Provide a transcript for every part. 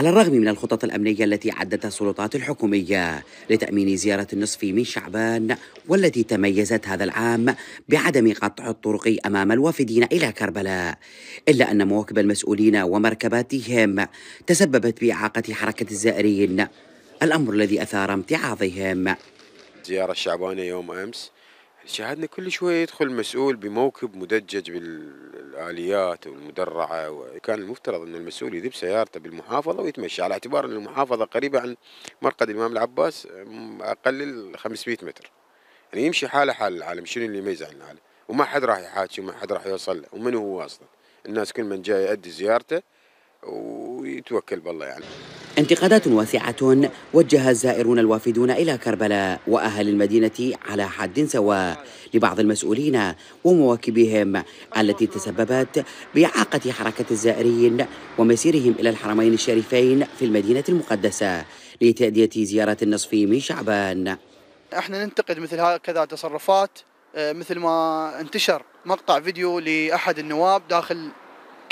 على الرغم من الخطط الأمنية التي عدتها السلطات الحكومية لتأمين زيارة النصف من شعبان والتي تميزت هذا العام بعدم قطع الطرق أمام الوافدين إلى كربلاء إلا أن مواكب المسؤولين ومركباتهم تسببت بإعاقة حركة الزائرين الأمر الذي أثار امتعاضهم زيارة الشعبانية يوم أمس شاهدنا كل شوية يدخل مسؤول بموكب مدجج بالآليات والمدرعة وكان المفترض أن المسؤول يذيب سيارته بالمحافظة ويتمشى على اعتبار أن المحافظة قريبة عن مرقد الإمام العباس أقل 500 متر يعني يمشي حاله حال العالم شنو اللي يميز عن العالم وما حد راح يحاكي وما حد راح يوصل له ومن هو أصلا الناس كل من جاي يؤدي زيارته ويتوكل بالله يعني انتقادات واسعة وجه الزائرون الوافدون إلى كربلاء وأهل المدينة على حد سواء لبعض المسؤولين ومواكبهم التي تسببت بإعاقة حركة الزائرين ومسيرهم إلى الحرمين الشريفين في المدينة المقدسة لتأدية زيارة النصف من شعبان احنا ننتقد مثل هكذا تصرفات آه، مثل ما انتشر مقطع فيديو لأحد النواب داخل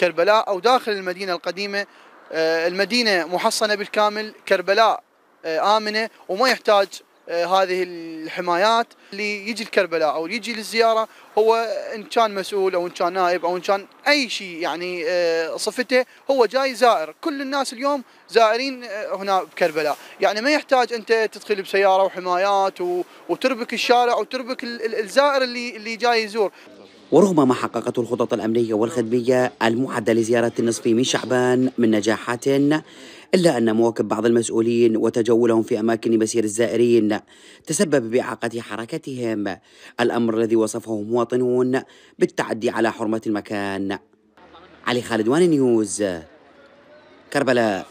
كربلاء أو داخل المدينة القديمة آه، المدينة محصنة بالكامل كربلاء آه، آمنة وما يحتاج آه، هذه الحمايات اللي يجي لكربلاء او يجي للزياره هو ان كان مسؤول او ان كان نائب او ان كان اي شيء يعني صفته هو جاي زائر، كل الناس اليوم زائرين هنا بكربلاء، يعني ما يحتاج انت تدخل بسياره وحمايات وتربك الشارع وتربك الزائر اللي اللي جاي يزور. ورغم ما حققته الخطط الأمنية والخدمية المعده لزيارة النصف من شعبان من نجاحات إلا أن مواكب بعض المسؤولين وتجولهم في أماكن مسير الزائرين تسبب بإعاقة حركتهم الأمر الذي وصفه مواطنون بالتعدي على حرمة المكان علي خالد وان نيوز كربلاء